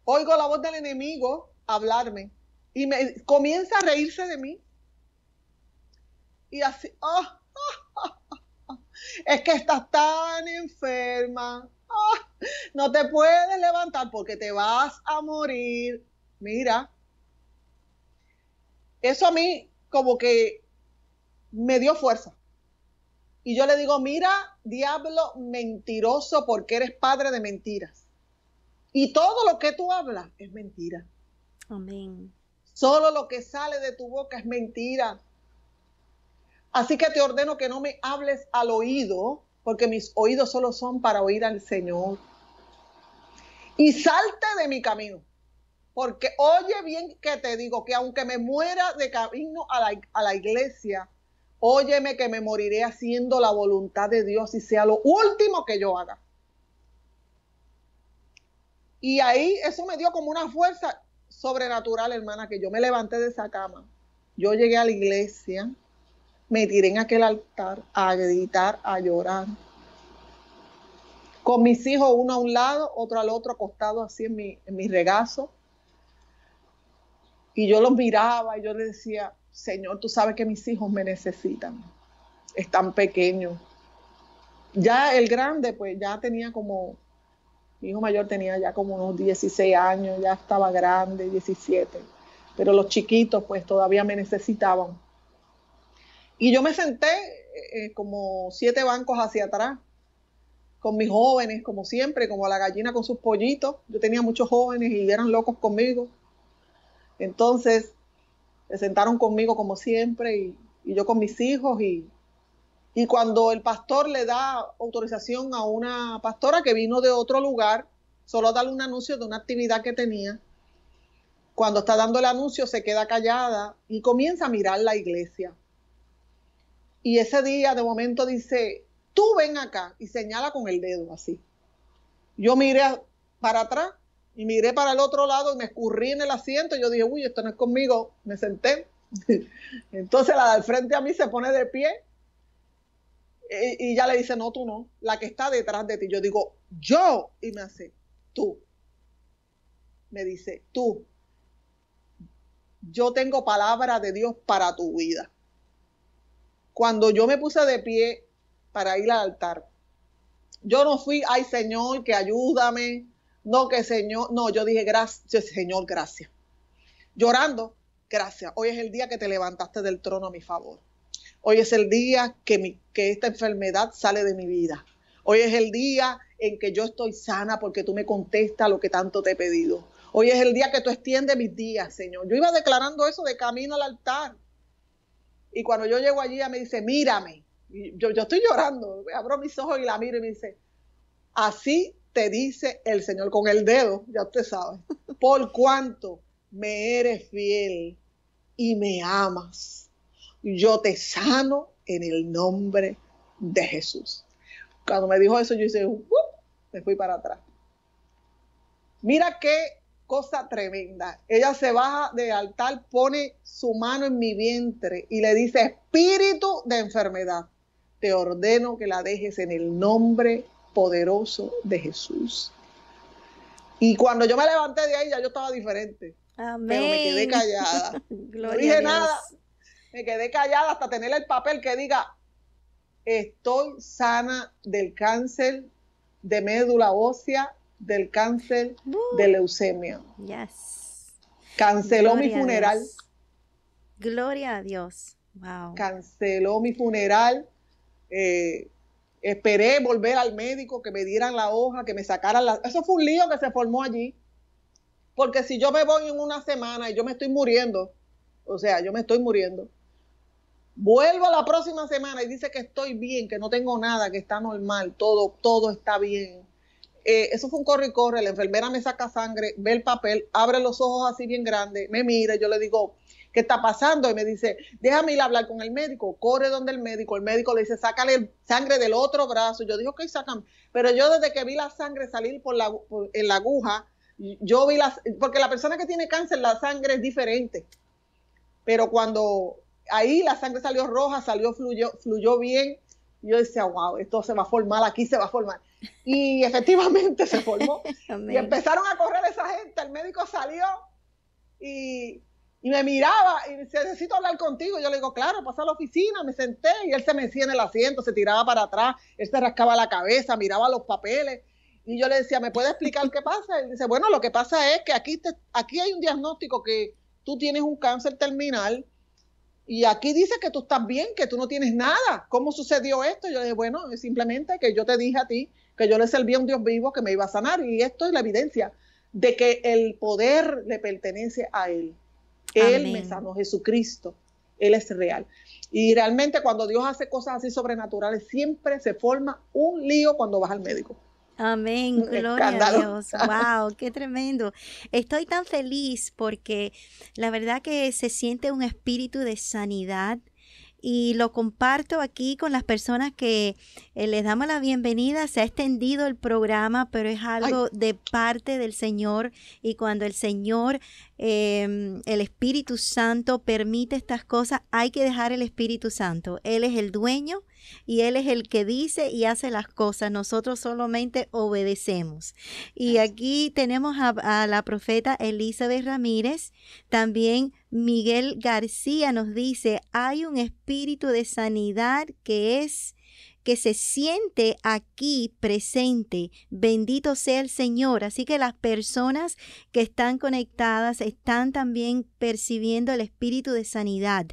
oigo la voz del enemigo hablarme y me comienza a reírse de mí. Y así, ah, ah, ah, es que estás tan enferma. no te puedes levantar porque te vas a morir. Mira, eso a mí como que me dio fuerza. Y yo le digo, mira, diablo mentiroso, porque eres padre de mentiras. Y todo lo que tú hablas es mentira. Amén. Solo lo que sale de tu boca es mentira. Así que te ordeno que no me hables al oído, porque mis oídos solo son para oír al Señor. Y salte de mi camino. Porque oye bien que te digo que aunque me muera de camino a la, iglesia, óyeme que me moriré haciendo la voluntad de Dios y sea lo último que yo haga. Y ahí eso me dio como una fuerza sobrenatural, hermana, que yo me levanté de esa cama. Yo llegué a la iglesia, me tiré en aquel altar a gritar, a llorar. Con mis hijos, uno a un lado, otro al otro, acostado así en mi, en mi regazo. Y yo los miraba y yo les decía, Señor, tú sabes que mis hijos me necesitan, están pequeños. Ya el grande, pues ya tenía como, mi hijo mayor tenía ya como unos 16 años, ya estaba grande, 17, pero los chiquitos pues todavía me necesitaban. Y yo me senté eh, eh, como siete bancos hacia atrás, con mis jóvenes, como siempre, como la gallina con sus pollitos. Yo tenía muchos jóvenes y eran locos conmigo. Entonces, se sentaron conmigo como siempre y, yo con mis hijos y, y cuando el pastor le da autorización a una pastora que vino de otro lugar, solo a darle un anuncio de una actividad que tenía, cuando está dando el anuncio se queda callada y comienza a mirar la iglesia. Y ese día de momento dice, tú ven acá y señala con el dedo así. Yo miré para atrás y miré para el otro lado y me escurrí en el asiento. Y yo dije, uy, esto no es conmigo. Me senté. Entonces la del frente a mí se pone de pie y, ya le dice, no, tú no. La que está detrás de ti. Yo digo, yo. Y me hace, tú. Me dice, tú. Yo tengo palabra de Dios para tu vida. Cuando yo me puse de pie para ir al altar, yo no fui, ay Señor, que ayúdame, no, que Señor, no, yo dije, gracias, Señor, gracias. Llorando, gracias. Hoy es el día que te levantaste del trono a mi favor. Hoy es el día que, que esta enfermedad sale de mi vida. Hoy es el día en que yo estoy sana porque tú me contestas lo que tanto te he pedido. Hoy es el día que tú extiendes mis días, Señor. Yo iba declarando eso de camino al altar. Y cuando yo llego allí, ella me dice, mírame. yo, yo estoy llorando. Abro mis ojos y la miro y me dice, así te dice el Señor con el dedo, ya usted sabe, por cuanto me eres fiel y me amas, yo te sano en el nombre de Jesús. Cuando me dijo eso, yo hice, uh", me fui para atrás. Mira qué cosa tremenda. Ella se baja del altar, pone su mano en mi vientre y le dice, espíritu de enfermedad, te ordeno que la dejes en el nombre de poderoso de Jesús. Y cuando yo me levanté de ahí, ya yo estaba diferente. Amén. Pero me quedé callada. no dije nada. Me quedé callada hasta tener el papel que diga, estoy sana del cáncer de médula ósea, del cáncer de uh. leucemia. Canceló mi funeral. Gloria a Dios. Wow. Canceló mi funeral. Eh, Esperé volver al médico, que me dieran la hoja, que me sacaran la... Eso fue un lío que se formó allí. Porque si yo me voy en una semana y yo me estoy muriendo, o sea, yo me estoy muriendo, vuelvo la próxima semana y dice que estoy bien, que no tengo nada, que está normal, todo, todo está bien. Eh, eso fue un corre y corre, la enfermera me saca sangre, ve el papel, abre los ojos así bien grande, me mira, yo le digo, ¿qué está pasando? Y me dice, déjame ir a hablar con el médico, corre donde el médico, el médico le dice, sácale sangre del otro brazo. Yo dije, ok, sácame. Pero yo desde que vi la sangre salir por la, en la aguja, yo vi la... porque la persona que tiene cáncer, la sangre es diferente. Pero cuando ahí la sangre salió roja, salió, fluyó, fluyó bien, yo decía, wow, esto se va a formar, aquí se va a formar. Y efectivamente se formó. y empezaron a correr esa gente, el médico salió y y me miraba y me decía, necesito hablar contigo. Yo le digo, claro, pasa a la oficina, me senté y él se me en el asiento, se tiraba para atrás, él se rascaba la cabeza, miraba los papeles. Y yo le decía, ¿me puede explicar qué pasa? Y dice, bueno, lo que pasa es que aquí, aquí hay un diagnóstico que tú tienes un cáncer terminal y aquí dice que tú estás bien, que tú no tienes nada. ¿Cómo sucedió esto? Y yo le dije, bueno, simplemente que yo te dije a ti que yo le servía a un Dios vivo que me iba a sanar y esto es la evidencia de que el poder le pertenece a él. Él me Jesucristo. Él es real. Y realmente cuando Dios hace cosas así sobrenaturales, siempre se forma un lío cuando vas al médico. Amén, gloria a Dios. Wow, qué tremendo. Estoy tan feliz porque la verdad que se siente un espíritu de sanidad y lo comparto aquí con las personas que eh, les damos la bienvenida. Se ha extendido el programa, pero es algo de parte del Señor y cuando el Señor, em, el Espíritu Santo permite estas cosas, hay que dejar el Espíritu Santo. Él es el dueño y Él es el que dice y hace las cosas. Nosotros solamente obedecemos. Y aquí tenemos a, la profeta Elizabeth Ramírez, también Miguel García nos dice, hay un espíritu de sanidad que es que se siente aquí presente. Bendito sea el Señor. Así que las personas que están conectadas están también percibiendo el espíritu de sanidad.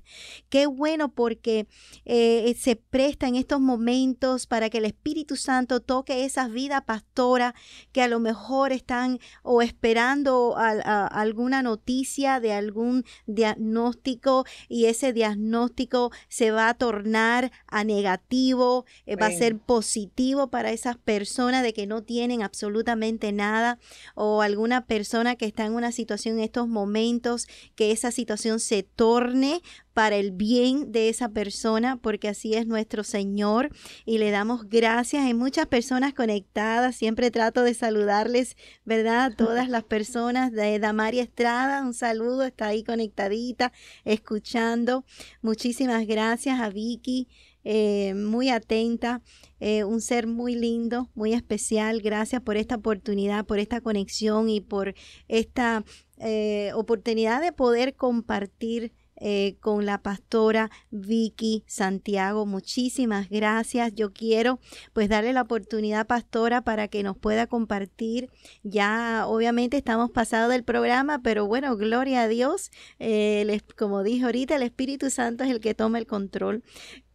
Qué bueno porque eh, se presta en estos momentos para que el Espíritu Santo toque esas vidas pastora que a lo mejor están o esperando alguna noticia de algún diagnóstico y ese diagnóstico se va a tornar a negativo, eh, va a ser positivo para esas personas de que no tienen absolutamente nada o alguna persona que está en una situación en estos momentos, que esa situación se torne para el bien de esa persona, porque así es nuestro Señor y le damos gracias. Hay muchas personas conectadas, siempre trato de saludarles, ¿verdad? todas las personas de Damaria Estrada, un saludo, está ahí conectadita, escuchando. Muchísimas gracias a Vicky. Eh, muy atenta, eh, un ser muy lindo, muy especial. Gracias por esta oportunidad, por esta conexión y por esta eh, oportunidad de poder compartir eh, con la pastora Vicky Santiago. Muchísimas gracias. Yo quiero pues darle la oportunidad, pastora, para que nos pueda compartir. Ya obviamente estamos pasados del programa, pero bueno, gloria a Dios. Eh, les, como dije ahorita, el Espíritu Santo es el que toma el control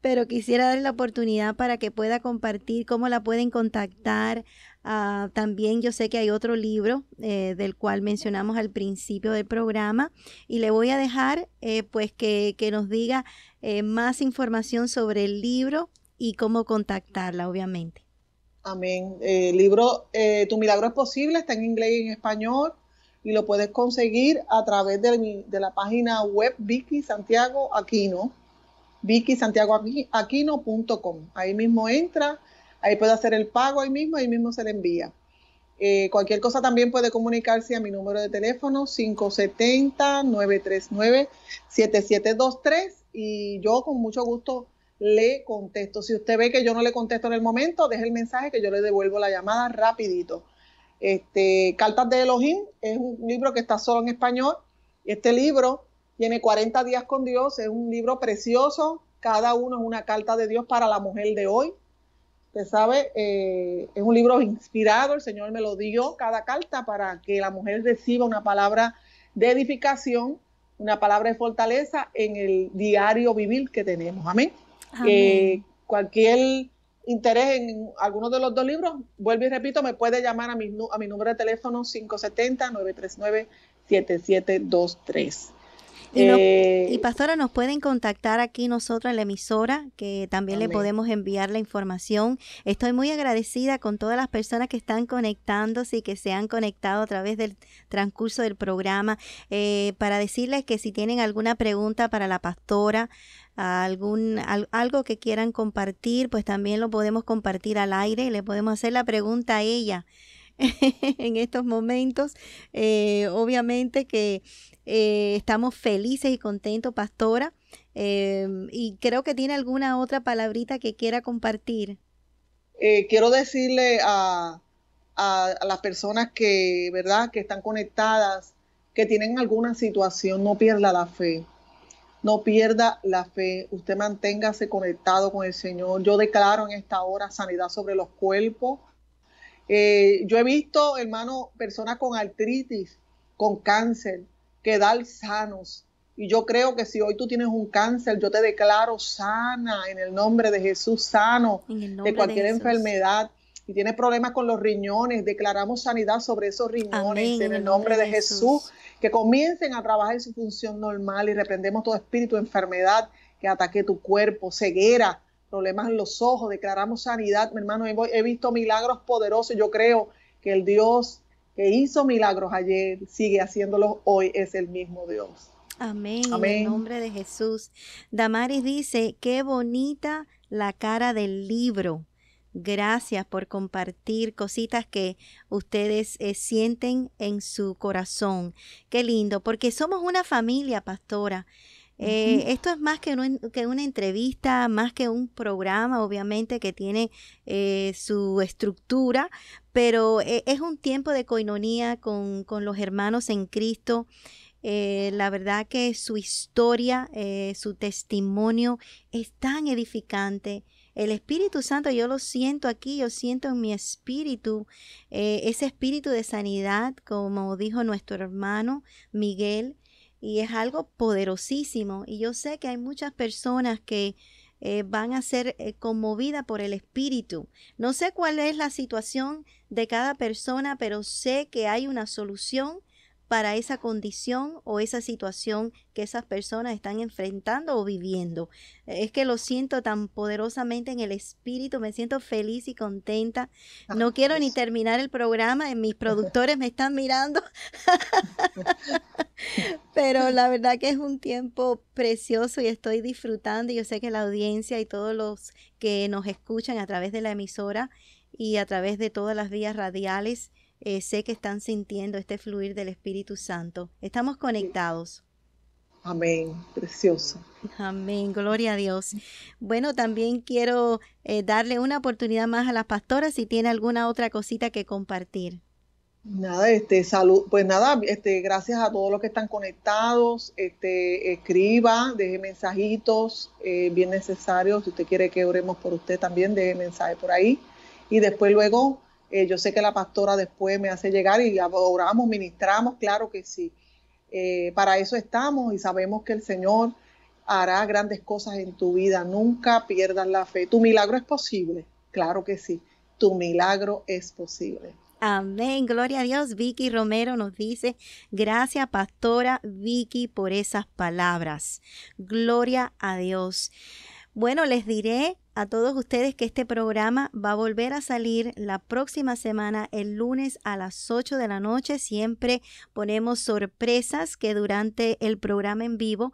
pero quisiera darle la oportunidad para que pueda compartir cómo la pueden contactar Ah, también yo sé que hay otro libro eh, del cual mencionamos al principio del programa y le voy a dejar eh, pues que, nos diga eh, más información sobre el libro y cómo contactarla, obviamente. Amén. El libro Tu Milagro es Posible está en inglés y en español y lo puedes conseguir a través de, de la página web Vicky Santiago Aquino, vickysantiagoaquino.com. Ahí mismo entra Ahí puede hacer el pago ahí mismo, ahí mismo se le envía. Eh, cualquier cosa también puede comunicarse a mi número de teléfono 570-939-7723 y yo con mucho gusto le contesto. Si usted ve que yo no le contesto en el momento, deje el mensaje que yo le devuelvo la llamada rapidito. Este, Cartas de Elohim es un libro que está solo en español. Este libro tiene 40 días con Dios, es un libro precioso. Cada uno es una carta de Dios para la mujer de hoy sabe, eh, es un libro inspirado, el Señor me lo dio cada carta para que la mujer reciba una palabra de edificación, una palabra de fortaleza en el diario vivir que tenemos. Amén. Eh, cualquier interés en alguno de los dos libros, vuelvo y repito, me puede llamar a mi, a mi número de teléfono 570-939-7723. Eh, y, pastora, nos pueden contactar aquí nosotros en la emisora, que también le podemos enviar la información. Estoy muy agradecida con todas las personas que están conectándose y que se han conectado a través del transcurso del programa, eh, para decirles que si tienen alguna pregunta para la pastora, algún algo que quieran compartir, pues también lo podemos compartir al aire y le podemos hacer la pregunta a ella en estos momentos. Eh, obviamente que eh, estamos felices y contentos, pastora. Eh, y creo que tiene alguna otra palabrita que quiera compartir. quiero decirle a, a, las personas que, ¿verdad? que están conectadas, que tienen alguna situación, no pierda la fe. No pierda la fe, usted manténgase conectado con el Señor. Yo declaro en esta hora sanidad sobre los cuerpos, eh, yo he visto, hermano, personas con artritis, con cáncer, quedar sanos. Y yo creo que si hoy tú tienes un cáncer, yo te declaro sana en el nombre de Jesús, sano de cualquier enfermedad. y tienes problemas con los riñones, declaramos sanidad sobre esos riñones en, el nombre, de Jesús. Jesús. Que comiencen a trabajar en su función normal y reprendemos todo espíritu de enfermedad que ataque tu cuerpo, ceguera, problemas en los ojos, declaramos sanidad, mi hermano, he visto milagros poderosos, yo creo que el Dios que hizo milagros ayer sigue haciéndolos hoy, es el mismo Dios. Amén. En el nombre de Jesús. Damaris dice, qué bonita la cara del libro. Gracias por compartir cositas que ustedes eh, sienten en su corazón. Qué lindo, porque somos una familia, pastora. Eh, esto es más que, una entrevista, más que un programa, obviamente, que tiene eh, su estructura, pero eh, es un tiempo de coinonía con los hermanos en Cristo. la verdad que su historia, su testimonio es tan edificante. El Espíritu Santo, yo lo siento aquí, yo siento en mi espíritu ese espíritu de sanidad, como dijo nuestro hermano Miguel y es algo poderosísimo. Y yo sé que hay muchas personas que eh, van a ser eh, conmovidas por el Espíritu. No sé cuál es la situación de cada persona, pero sé que hay una solución para esa condición o esa situación que esas personas están enfrentando o viviendo. Es que lo siento tan poderosamente en el espíritu, me siento feliz y contenta. No quiero ni terminar el programa, mis productores me están mirando. Pero la verdad que es un tiempo precioso y estoy disfrutando. Yo sé que la audiencia y todos los que nos escuchan a través de la emisora y a través de todas las vías radiales, eh, sé que están sintiendo este fluir del Espíritu Santo. Estamos conectados. Amén, precioso. Amén, gloria a Dios. Bueno, también quiero eh, darle una oportunidad más a las pastoras si tiene alguna otra cosita que compartir. Nada, este, salud, pues nada, este, gracias a todos los que están conectados, este, escriba, deje mensajitos, eh, bien necesarios, si usted quiere que oremos por usted también, deje mensaje por ahí, y después luego, eh, yo sé que la pastora después me hace llegar y oramos, ministramos, claro que sí, eh, para eso estamos y sabemos que el Señor hará grandes cosas en tu vida, nunca pierdas la fe, tu milagro es posible, claro que sí, tu milagro es posible. Amén, gloria a Dios. Vicky Romero nos dice, gracias pastora Vicky por esas palabras. Gloria a Dios. Bueno, les diré a todos ustedes que este programa va a volver a salir la próxima semana, el lunes a las 8 de la noche. Siempre ponemos sorpresas que durante el programa en vivo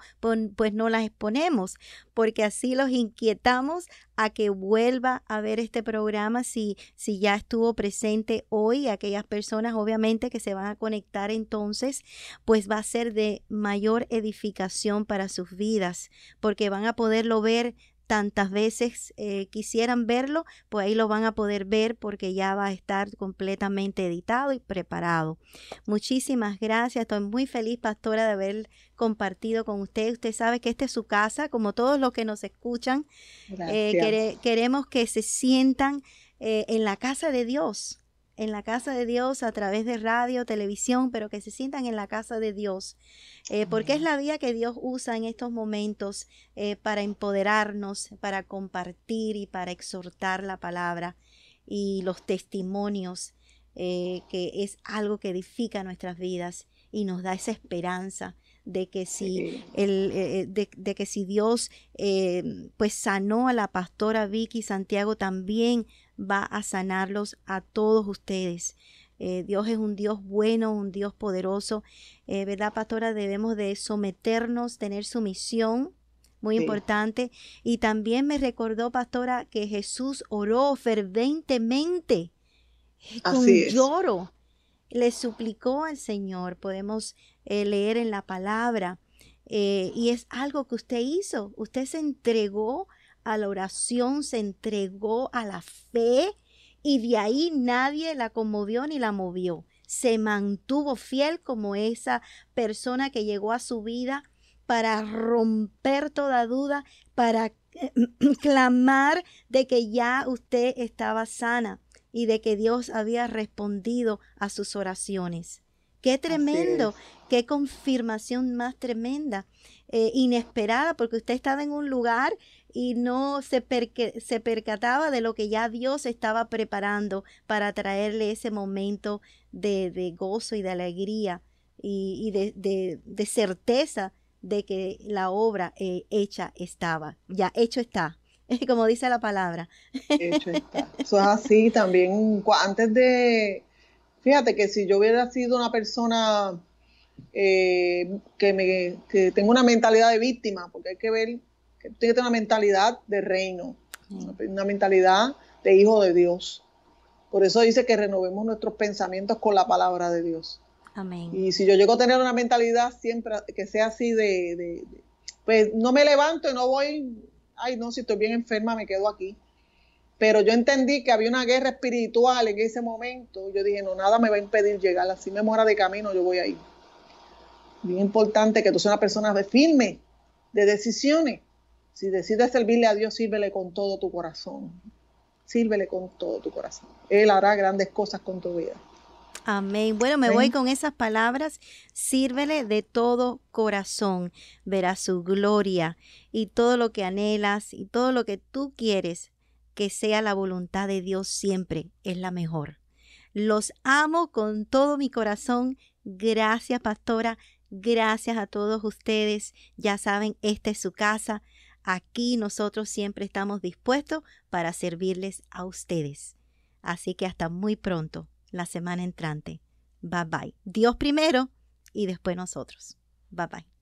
pues no las exponemos, porque así los inquietamos a que vuelva a ver este programa si, si ya estuvo presente hoy. Aquellas personas obviamente que se van a conectar entonces, pues va a ser de mayor edificación para sus vidas, porque van a poderlo ver tantas veces eh, quisieran verlo, pues ahí lo van a poder ver porque ya va a estar completamente editado y preparado. Muchísimas gracias, estoy muy feliz, pastora, de haber compartido con usted. Usted sabe que esta es su casa, como todos los que nos escuchan, eh, queremos que se sientan eh, en la casa de Dios en la casa de Dios a través de radio, televisión, pero que se sientan en la casa de Dios, eh, porque es la vía que Dios usa en estos momentos eh, para empoderarnos, para compartir y para exhortar la palabra y los testimonios, eh, que es algo que edifica nuestras vidas y nos da esa esperanza de que si el, de, que si Dios pues sanó a la pastora Vicky Santiago también va a sanarlos a todos ustedes. Eh, Dios es un Dios bueno, un Dios poderoso. Eh, ¿Verdad, pastora? Debemos de someternos, tener sumisión, muy importante. Y también me recordó, pastora, que Jesús oró ferventemente, eh, con lloro. Le suplicó al Señor, podemos leer en la palabra. y es algo que usted hizo, usted se entregó a la oración, se entregó a la fe y de ahí nadie la conmovió ni la movió. Se mantuvo fiel como esa persona que llegó a su vida para romper toda duda, para clamar de que ya usted estaba sana y de que Dios había respondido a sus oraciones. Qué tremendo, qué confirmación más tremenda, eh, inesperada, porque usted estaba en un lugar y no se, se percataba de lo que ya Dios estaba preparando para traerle ese momento de, gozo y de alegría y, de, certeza de que la obra eh, hecha estaba, ya hecho está, como dice la palabra. Hecho está. Eso es así también, antes de, fíjate que si yo hubiera sido una persona eh, que, me, que tengo una mentalidad de víctima, porque hay que ver tienes una mentalidad de reino, una mentalidad de hijo de Dios. Por eso dice que renovemos nuestros pensamientos con la palabra de Dios. Amén. Y si yo llego a tener una mentalidad siempre que sea así de, pues no me levanto y no voy, ay no, si estoy bien enferma me quedo aquí. Pero yo entendí que había una guerra espiritual en ese momento. Yo dije, no, nada me va a impedir llegar. Así me muera de camino, yo voy a ir. Bien importante que tú seas una persona de firme, de decisiones. Si decides servirle a Dios, sírvele con todo tu corazón. Sírvele con todo tu corazón. Él hará grandes cosas con tu vida. Amén. Bueno, me voy con esas palabras. Sírvele de todo corazón. Verás su gloria y todo lo que anhelas y todo lo que tú quieres que sea la voluntad de Dios siempre es la mejor. Los amo con todo mi corazón. Gracias, pastora. Gracias a todos ustedes. Ya saben, esta es su casa. Aquí nosotros siempre estamos dispuestos para servirles a ustedes. Así que hasta muy pronto, la semana entrante. Bye bye. Dios primero y después nosotros. Bye bye.